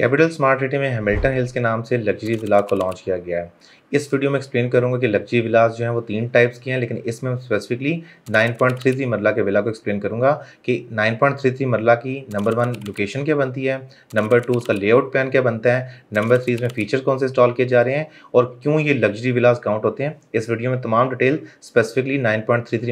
capital smart city में Hamilton Hills के नाम से लग्जरी विला को लॉन्च किया गया है इस वीडियो में एक्सप्लेन करूंगा कि लग्जरी विलास जो है वो तीन टाइप्स की हैं लेकिन इसमें स्पेसिफिकली 9.33 मरला के विला को एक्सप्लेन करूंगा कि 9.33 मरला की नंबर वन लोकेशन क्या बनती है नंबर टू उसका लेआउट प्लान क्या बनता है नंबर थ्री इसमें फीचर कौन से इंस्टॉल किए जा रहे हैं और क्यों ये लग्जरी विलास काउंट होते हैं इस वीडियो में तमाम डिटेल स्पेसिफिकली नाइन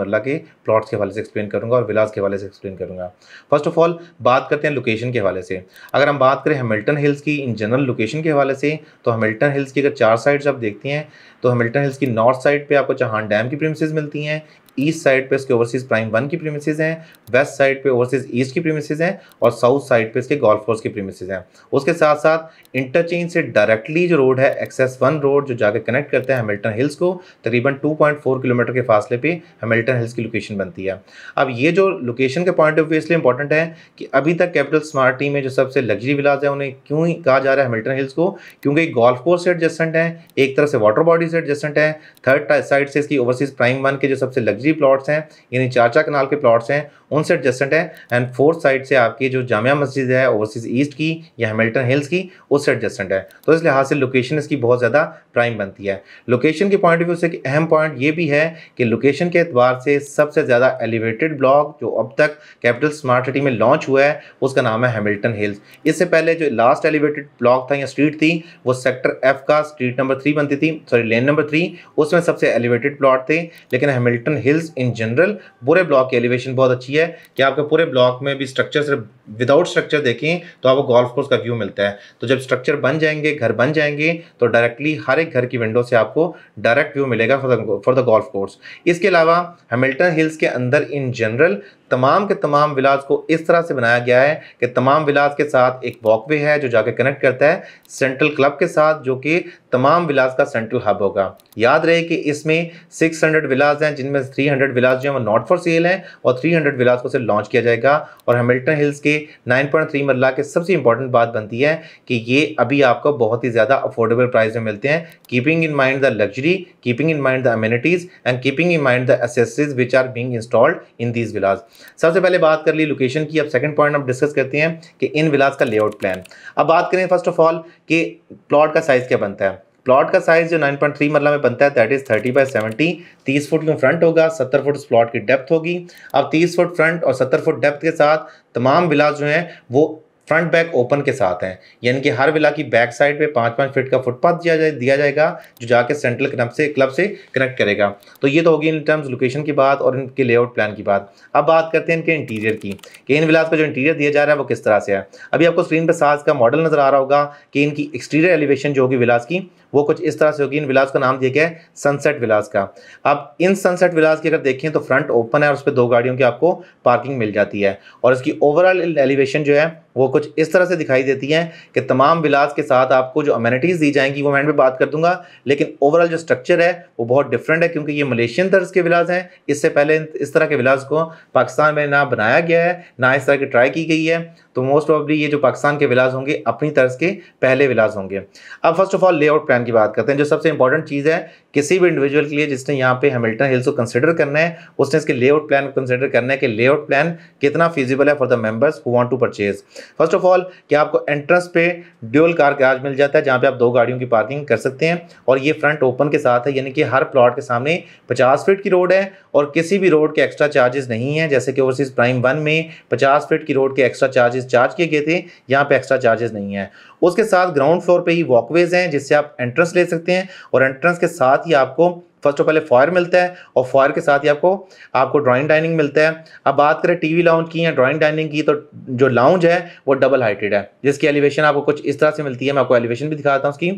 मरला के प्लॉट्स के हवाले से एक्सप्लेन करूँगा और विलास के हवाले से एक्सप्लेन करूँगा फर्स्ट ऑफ ऑल बात करते हैं लोकेशन के हवाले से अगर हम बात करें हेमिल्टन हेमिल्टन हिल्स की इन जनरल लोकेशन के हवाले से तो हेमिल्टन हिल्स की अगर चार साइड्स आप देखते हैं तो हेमिल्टन हिल्स की नॉर्थ साइड पे आपको चहान डैम की प्रिमिस मिलती हैं ईस्ट साइड पे इसके ओवरसीज प्राइम वन की प्रीमिसेज हैं वेस्ट साइड पे ओवरसीज ईस्ट की प्रीमिसेज हैं और साउथ साइड पे इसके गोल्फ कोर्स की प्रीमिसेज हैं उसके साथ साथ इंटरचेंज से डायरेक्टली जो रोड है एक्सेस वन रोड जो जाकर कनेक्ट करता है हेमिल्टन हिल्स को तकरीबन 2.4 किलोमीटर के फासले पे हेमिल्टन हिल्स की लोकेशन बनती है अब ये जो लोकेशन के पॉइंट ऑफ व्यू इसलिए इंपॉर्टेंट है कि अभी तक कैपिटल स्मार्ट टीम में जो सबसे लग्जरी विलाज है उन्हें क्यों कहा जा रहा है हेमिल्टन हिल्स को क्योंकि गोल्फ कोर्स से एडजस्टेंट है एक तरह से वाटर बॉडी से एडजस्टेंट है थर्ड साइड से इसकी ओवरसीज प्राइम वन के जो सबसे लग्जरी लग्जरी प्लॉट्स हैं यानी चार चार कनाल के प्लॉट्स हैं उनसे एडजस्टेंट है एंड फोर्थ साइड से आपकी जो जामिया मस्जिद है ओवरसीज़ ईस्ट की या हेमिल्टन हिल्स की उससे एडजस्टेंट है तो इस लिहाज से लोकेशन इसकी बहुत ज़्यादा प्राइम बनती है लोकेशन के पॉइंट ऑफ व्यू से एक अहम पॉइंट ये भी है कि लोकेशन के एतबार से सबसे ज़्यादा एलिवेटेड ब्लॉक जो अब तक कैपिटल स्मार्ट सिटी में लॉन्च हुआ है उसका नाम है हेमिल्टन हिल्स इससे पहले जो लास्ट एलिवेटेड ब्लॉक था या स्ट्रीट थी वो सेक्टर एफ का स्ट्रीट नंबर थ्री बनती थी सॉरी लेन नंबर थ्री उसमें सबसे एलिवेटेड प्लॉट थे लेकिन हेमिल्टन हिल्स इन जनरल बुरे ब्लॉक की एलिवेशन बहुत अच्छी है है कि आपके पूरे ब्लॉक में भी स्ट्रक्चर सिर्फ विदाउट स्ट्रक्चर देखें तो आपको गोल्फ कोर्स का व्यू मिलता है तो जब स्ट्रक्चर बन जाएंगे घर बन जाएंगे तो डायरेक्टली हर एक घर की विंडो से आपको डायरेक्ट व्यू मिलेगा फॉर द गोल्फ कोर्स इसके अलावा हेमिल्टन हिल्स के अंदर इन जनरल तमाम के तमाम विलास को इस तरह से बनाया गया है कि तमाम विलास के साथ एक वॉकवे है जो जाके कनेक्ट करता है सेंट्रल क्लब के साथ जो कि तमाम विलास का सेंट्रल हब होगा याद रहे कि इसमें 600 विलास हैं जिनमें 300 विलास जो हैं वो नॉट फॉर सेल हैं और 300 विलास को सिर्फ लॉन्च किया जाएगा और हेमिल्टन हिल्स के 9.3 पॉइंट मरला के सबसे इंपॉर्टेंट बात बनती है कि ये अभी आपको बहुत ही ज़्यादा अफोर्डेबल प्राइस में मिलते हैं keeping in mind the luxury keeping in mind the amenities and keeping in mind the accessories which are being installed in these villas सबसे पहले बात कर ली लोकेशन की अब सेकंड पॉइंट हम डिस्कस करते हैं कि इन विलास का लेआउट प्लान अब बात करें फर्स्ट ऑफ ऑल कि प्लॉट का साइज़ क्या बनता है प्लॉट का साइज जो 9.3 पॉइंट मरला में बनता है दैट इज 30 बाय 70 30 फुट क्यों फ्रंट होगा 70 फुट प्लॉट की डेप्थ होगी अब 30 फुट फ्रंट और 70 फुट डेप्थ के साथ तमाम विलास जो हैं वो फ्रंट बैक ओपन के साथ हैं यानी कि हर विला की बैक साइड पे पाँच पाँच फीट का फुटपाथ दिया जाए दिया जाएगा जो जाके सेंट्रल क्लब से क्लब से कनेक्ट करेगा तो ये तो होगी इन टर्म्स लोकेशन की बात और इनके लेआउट प्लान की बात अब बात करते हैं इनके इंटीरियर की कि इन विलास का जो इंटीरियर दिया जा रहा है वो किस तरह से है अभी आपको स्क्रीन पर साज का मॉडल नज़र आ रहा होगा कि इनकी एक्सटीरियर एलिवेशन जो होगी विलास की वो कुछ इस तरह से होगी इन विलास का नाम दिया गया है सनसेट विलास का अब इन सनसेट विलास की अगर देखें तो फ्रंट ओपन है और उस पर दो गाड़ियों की आपको पार्किंग मिल जाती है और इसकी ओवरऑल एलिवेशन जो है वो कुछ इस तरह से दिखाई देती हैं कि तमाम विलास के साथ आपको जो अमेनिटीज़ दी जाएंगी वो मैं पे बात कर दूंगा लेकिन ओवरऑल जो स्ट्रक्चर है वो बहुत डिफरेंट है क्योंकि ये मलेशियन तर्ज के विलास हैं इससे पहले इस तरह के विलास को पाकिस्तान में ना बनाया गया है ना इस तरह की ट्राई की गई है तो मोस्ट ऑफली ये जो पाकिस्तान के विलास होंगे अपनी तर्ज के पहले विलास होंगे अब first of all layout plan की बात करते हैं जो सबसे इंपॉर्टेंट चीज़ है किसी भी इंडिविजुअल के लिए जिसने यहाँ पे हेमिल्टन हिल्स को कंसिडर करना है उसने इसके लेआउट प्लान को कंसिडर करना है कि लेआउट प्लान कितना फीजिबल है for the members who want to purchase first of all क्या आपको एंट्रेंस पे ड्यूअल कार गैराज मिल जाता है जहाँ पे आप दो गाड़ियों की पार्किंग कर सकते हैं और ये फ्रंट ओपन के साथ है यानी कि हर प्लॉट के सामने पचास फीट की रोड है और किसी भी रोड के एक्स्ट्रा चार्जेस नहीं है जैसे कि ओवरसीज प्राइम वन में पचास फीट की रोड के एक्स्ट्रा चार्जेस चार्ज किए गए थे यहाँ पे एक्स्ट्रा चार्जेस नहीं है उसके साथ ग्राउंड फ्लोर पे ही वॉकवेज हैं जिससे आप एंट्रेंस ले सकते हैं और एंट्रेंस के साथ ही आपको फर्स्ट ऑफ पहले फॉयर मिलता है और फॉयर के साथ ही आपको आपको ड्राइंग डाइनिंग मिलता है अब बात करें टीवी लाउंज की या ड्राइंग डाइनिंग की तो जो लाउंज है वो डबल हाइटेड है जिसकी एलिवेशन आपको कुछ इस तरह से मिलती है मैं आपको एलिवेशन भी दिखाता हूँ उसकी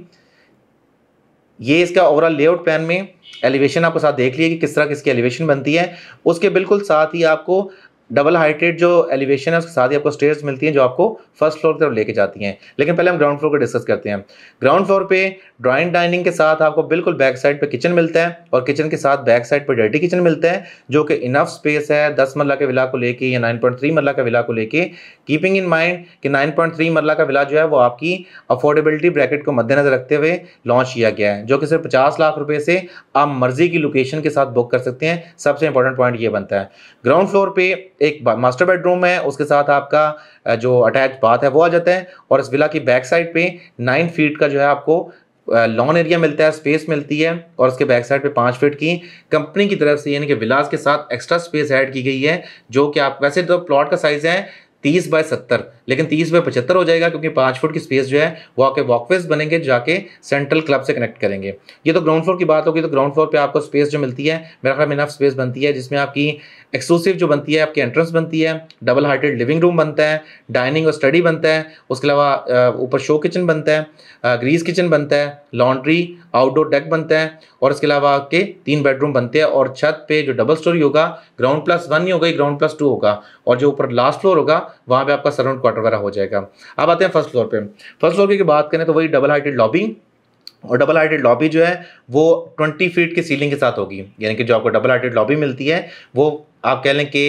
ये इसका ओवरऑल लेआउट प्लान में एलिवेशन आपको साथ देख लिया कि किस तरह किसकी एलिवेशन बनती है उसके बिल्कुल साथ ही आपको डबल हाइटेड जो एलिवेशन है उसके साथ ही आपको स्टेयर्स मिलती हैं जो आपको फर्स्ट फ्लोर की तरफ लेके जाती हैं लेकिन पहले हम ग्राउंड फ्लोर को डिस्कस करते हैं ग्राउंड फ्लोर पे ड्राइंग डाइनिंग के साथ आपको बिल्कुल बैक साइड पे किचन मिलता है और किचन के साथ बैक साइड पर डर्टी किचन मिलता है जो कि इनफ स्पेस है दस मरला के विला को लेकर या नाइन पॉइंट थ्री मरला का विला को लेकर कीपिंग इन माइंड कि नाइन पॉइंट थ्री मरला का विला जो है वो आपकी अफोर्डेबिलिटी ब्रैकेट को मद्देनजर रखते हुए लॉन्च किया गया है जो कि सिर्फ पचास लाख रुपये से आप मर्जी की लोकेशन के साथ बुक कर सकते हैं सबसे इंपॉर्टेंट पॉइंट ये बनता है ग्राउंड फ्लोर पर एक मास्टर बेडरूम है उसके साथ आपका जो अटैच बाथ है वो आ जाता है और इस विला की बैक साइड पे नाइन फीट का जो है आपको लॉन एरिया मिलता है स्पेस मिलती है और उसके बैक साइड पे पाँच फीट की कंपनी की तरफ से यानी कि विलास के साथ एक्स्ट्रा स्पेस ऐड की गई है जो कि आप वैसे तो प्लॉट का साइज़ है तीस बाय सत्तर लेकिन तीस बाय पचहत्तर हो जाएगा क्योंकि पाँच फुट की स्पेस जो है वो आके वॉकवेज बनेंगे जाके सेंट्रल क्लब से कनेक्ट करेंगे ये तो ग्राउंड फ्लोर की बात होगी तो ग्राउंड फ्लोर पर आपको स्पेस जो मिलती है मेरा ख्याल में इनफ स्पेस बनती है जिसमें आपकी एक्सक्लूसिव जो बनती है आपकी एंट्रेंस बनती है डबल हार्टेड लिविंग रूम बनता है डाइनिंग और स्टडी बनता है उसके अलावा ऊपर शो किचन बनता है ग्रीस किचन बनता है लॉन्ड्री आउटडोर डेक बनता है और इसके अलावा आपके तीन बेडरूम बनते हैं और छत पे जो डबल स्टोरी होगा ग्राउंड प्लस वन ही होगा ग्राउंड प्लस टू होगा और जो ऊपर लास्ट फ्लोर होगा वहाँ पे आपका सराउंड क्वार्टर वगैरह हो जाएगा अब आते हैं फर्स्ट फ्लोर पे फर्स्ट फ्लोर की बात करें तो वही डबल हाइटेड लॉबी और डबल हाइटेड लॉबी जो है वो ट्वेंटी फीट की सीलिंग के साथ होगी यानी कि जो आपको डबल हाइटेड लॉबी मिलती है वो आप कह लें कि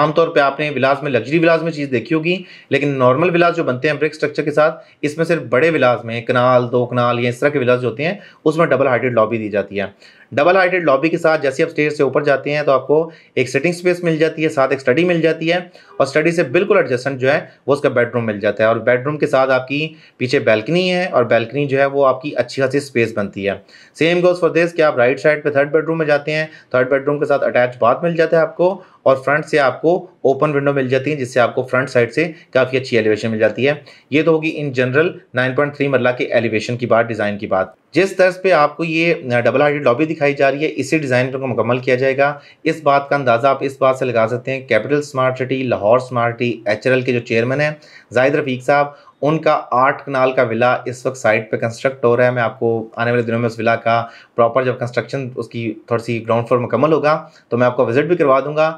आमतौर पे आपने विलास में लग्जरी विलास में चीज़ देखी होगी लेकिन नॉर्मल विलास जो बनते हैं ब्रिक स्ट्रक्चर के साथ इसमें सिर्फ बड़े विलास में कनाल दो कनाल या इस तरह के विलास जो होते हैं उसमें डबल हाइटेड लॉबी दी जाती है डबल हाइटेड लॉबी के साथ जैसे आप स्टेज से ऊपर जाते हैं तो आपको एक सिटिंग स्पेस मिल जाती है साथ एक स्टडी मिल जाती है और स्टडी से बिल्कुल एडजस्टेंट जो है वो उसका बेडरूम मिल जाता है और बेडरूम के साथ आपकी पीछे बैल्कनी है और बैल्कनी जो है वो आपकी अच्छी खासी स्पेस बनती है सेम गोज फॉर दिस कि आप राइट साइड पर थर्ड बेडरूम में जाते हैं थर्ड बेडरूम के साथ अटैच बाथ मिल जाता है आपको और फ्रंट से आपको ओपन विंडो मिल जाती है जिससे आपको फ्रंट साइड से काफ़ी अच्छी एलिवेशन मिल जाती है ये तो होगी इन जनरल 9.3 पॉइंट मरला के एलिवेशन की बात डिज़ाइन की बात जिस तर्ज पे आपको ये डबल हार्टेड लॉबी दिखाई जा रही है इसी डिज़ाइन पर मुकम्मल किया जाएगा इस बात का अंदाज़ा आप इस बात से लगा सकते हैं capital smart city Lahore smart city H के जो चेयरमैन हैं जाहिद रफीक साहब उनका आठ कनाल का विला इस वक्त साइट पे कंस्ट्रक्ट हो रहा है मैं आपको आने वाले दिनों में उस विला का प्रॉपर जब कंस्ट्रक्शन उसकी थोड़ी सी ग्राउंड फ्लोर मुकम्मल होगा तो मैं आपको विजिट भी करवा दूंगा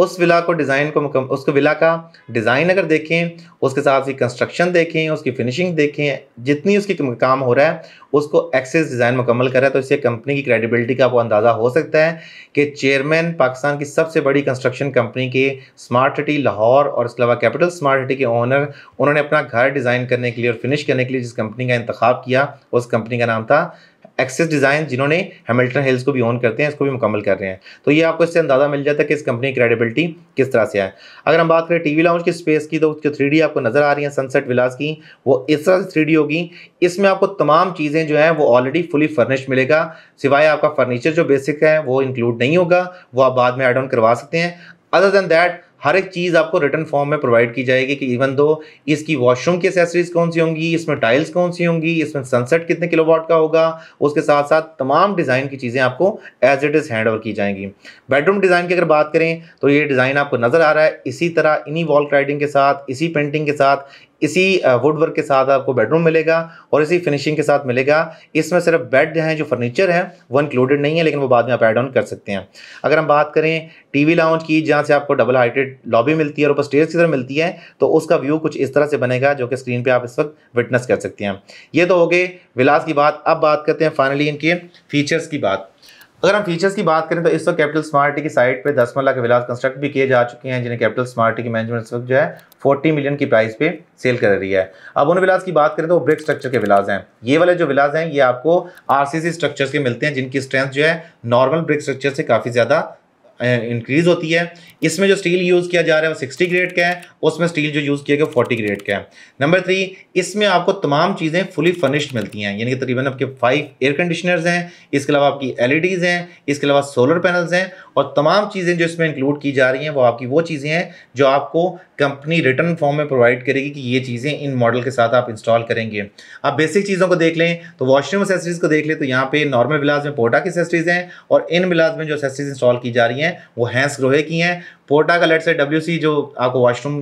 उस विला को डिज़ाइन को उसको विला का डिज़ाइन अगर देखें उसके साथ उसकी कंस्ट्रक्शन देखें उसकी फिनिशिंग देखें जितनी उसकी काम हो रहा है उसको एक्सेस डिज़ाइन मुकम्मल रहा है तो इससे कंपनी की क्रेडिबिलिटी का आपको अंदाज़ा हो सकता है कि चेयरमैन पाकिस्तान की सबसे बड़ी कंस्ट्रक्शन कंपनी के स्मार्ट सिटी लाहौर और इसके अलावा कैपिटल स्मार्ट सिटी के ऑनर उन्होंने अपना घर डिज़ाइन करने के लिए और फिनिश करने के लिए जिस कंपनी का इंतखब किया उस कंपनी का नाम था एक्सेस डिज़ाइन जिन्होंने हेमिल्टन हिल्स को भी ऑन करते हैं इसको भी मुकम्मल कर रहे हैं तो ये आपको इससे अंदाज़ा मिल जाता है कि इस कंपनी की क्रेडिबिलिटी किस तरह से है अगर हम बात करें टीवी लाउंज की स्पेस की तो उसकी थ्री आपको नज़र आ रही है सनसेट विलास की वो इस तरह से थ्री होगी इसमें आपको तमाम चीज़ें जो हैं वो ऑलरेडी फुली फर्निश मिलेगा सिवाय आपका फर्नीचर जो बेसिक है वो इंक्लूड नहीं होगा वो आप बाद में एड ऑन करवा सकते हैं अदर देन दैट हर एक चीज़ आपको रिटर्न फॉर्म में प्रोवाइड की जाएगी कि इवन दो इसकी वॉशरूम की एसेसरीज कौन सी होंगी इसमें टाइल्स कौन सी होंगी इसमें सनसेट कितने किलोवाट का होगा उसके साथ साथ तमाम डिज़ाइन की चीज़ें आपको as it is hand over की जाएंगी बेडरूम डिज़ाइन की अगर बात करें तो ये डिज़ाइन आपको नज़र आ रहा है इसी तरह इन्हीं वॉल क्राइडिंग के साथ इसी पेंटिंग के साथ इसी वुड वर्क के साथ आपको बेडरूम मिलेगा और इसी फिनिशिंग के साथ मिलेगा इसमें सिर्फ बेड हैं जो फर्नीचर है वो इंक्लूडेड नहीं है लेकिन वो बाद में आप एड ऑन कर सकते हैं अगर हम बात करें टीवी लाउंज की जहाँ से आपको डबल हाइटेड लॉबी मिलती है और ऊपर स्टेज की तरह मिलती है तो उसका व्यू कुछ इस तरह से बनेगा जो कि स्क्रीन पर आप इस वक्त विटनेस कर सकते हैं ये तो हो गए विलास की बात अब बात करते हैं फाइनली इनके फीचर्स की बात अगर हम फीचर्स की बात करें तो इस वक्त कैपिटल स्मार्टी की साइट पे दस के विलास कंस्ट्रक्ट भी किए जा चुके हैं जिन्हें कैपिटल स्मार्टी की मैनेजमेंट इस वक्त जो है 40 मिलियन की प्राइस पे सेल कर रही है अब उन विलास की बात करें तो ब्रिक स्ट्रक्चर के विलास हैं ये वाले जो विलास हैं ये आपको आरसीसी स्ट्रक्चर्स के मिलते हैं जिनकी स्ट्रेंथ जो है नॉर्मल ब्रिक स्ट्रक्चर से काफ़ी ज़्यादा इंक्रीज़ होती है इसमें जो स्टील यूज़ किया जा रहा है वो सिक्सटी ग्रेड का है उसमें स्टील जो यूज़ किया गया फोर्टी ग्रेड का है नंबर थ्री इसमें आपको तमाम चीज़ें फुली फर्निश्ड मिलती हैं यानी कि तकरीबन आपके फाइव एयर कंडीशनर्स हैं इसके अलावा आपकी एल e हैं इसके अलावा सोलर पैनल्स हैं और तमाम चीज़ें जो इसमें इंक्लूड की जा रही हैं वो आपकी वो चीज़ें हैं जो आपको कंपनी रिटर्न फॉर्म में प्रोवाइड करेगी कि ये चीज़ें इन मॉडल के साथ आप इंस्टॉल करेंगे आप बेसिक चीज़ों को देख लें तो वॉशरूम एसेसरीज़ को देख लें तो यहाँ पे नॉर्मल बिलास में पोटा की एसेसरीज़ हैं और इन बिलास में जो एसेसरीज इंस्टॉल की जा रही हैं हैं वो हैंस ग्रोहे की हैं पोर्टा का लेट से डब्ल्यू सी जो आपको वाशरूम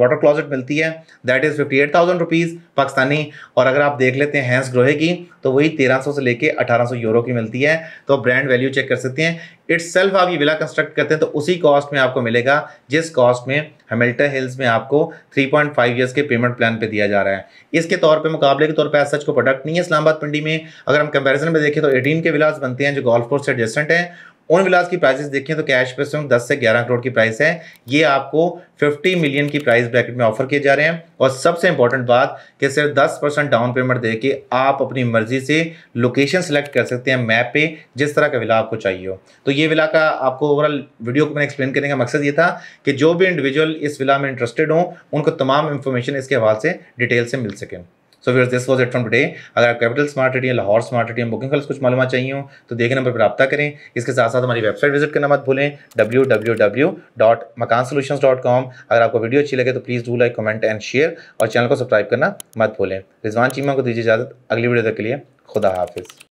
वाटर क्लॉजेट मिलती है that is fifty eight thousand rupees Pakistani और अगर आप देख लेते हैं हैंस ग्रोहे की तो वही तेरह सौ से लेके अठारह सौ यूरो की मिलती है तो आप ब्रांड वैल्यू चेक कर सकते हैं इट्स सेल्फ आप ये विला कंस्ट्रक्ट करते हैं तो उसी कॉस्ट में आपको मिलेगा जिस कॉस्ट में हेमल्टन हिल्स में आपको थ्री पॉइंट फाइव ईयर्स के पेमेंट प्लान पर दिया जा रहा है इसके तौर पर मुकाबले के तौर पर सच को प्रोडक्ट नहीं है इस्लामाबाद पंडी में अगर हम कंपेरिजन में देखें तो एटीन के विलास बनते हैं जो गोल्फ कोर्स से एडजस्टेंट हैं ओन विलास की प्राइसेस देखें तो कैश पे स्वयं 10 से 11 करोड़ की प्राइस है ये आपको 50 मिलियन की प्राइस ब्रैकेट में ऑफर किए जा रहे हैं और सबसे इंपॉर्टेंट बात कि सिर्फ 10 परसेंट डाउन पेमेंट दे के आप अपनी मर्जी से लोकेशन सेलेक्ट कर सकते हैं मैप पे जिस तरह का विला आपको चाहिए हो तो ये विला का आपको ओवरऑल वीडियो को मैंने एक्सप्लेन करने का मकसद ये था कि जो भी इंडिविजुअल इस विला में इंटरेस्टेड हों उनको तमाम इन्फॉर्मेशन इसके हवाले से डिटेल से मिल सकें सो फिर this was it from today अगर आप capital smart ready Lahore smart ready booking कल कुछ मालूम चाहिए हो तो देखे नंबर पर रब्ता करें इसके साथ साथ हमारी वेबसाइट विजिट करना मत भूलें W W W dot Makaan solution dot com अगर आपको वीडियो अच्छी लगे तो please do like comment and share और चैनल को सब्सक्राइब करना मत भूलें रिजवान चीमा को दीजिए इजाज़त अगली वीडियो तक के लिए खुदा हाफिज़